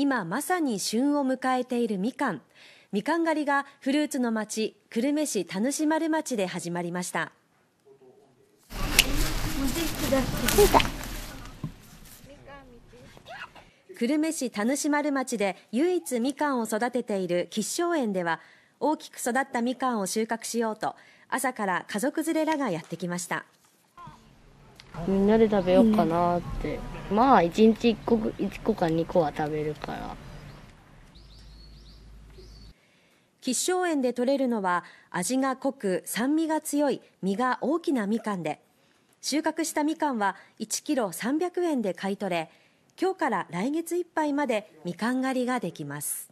今まさに旬を迎えているみかんみかん狩りがフルーツの町久留米市田主丸町で始まりました久留米市田主丸町で唯一みかんを育てている吉祥園では大きく育ったみかんを収穫しようと朝から家族連れらがやってきましたみんなで食べようかなって、うんまあ1日1個 ,1 個か2個は食べるから吉祥園で採れるのは味が濃く酸味が強い実が大きなみかんで収穫したみかんは1キロ300円で買い取れ今日から来月いっぱいまでみかん狩りができます。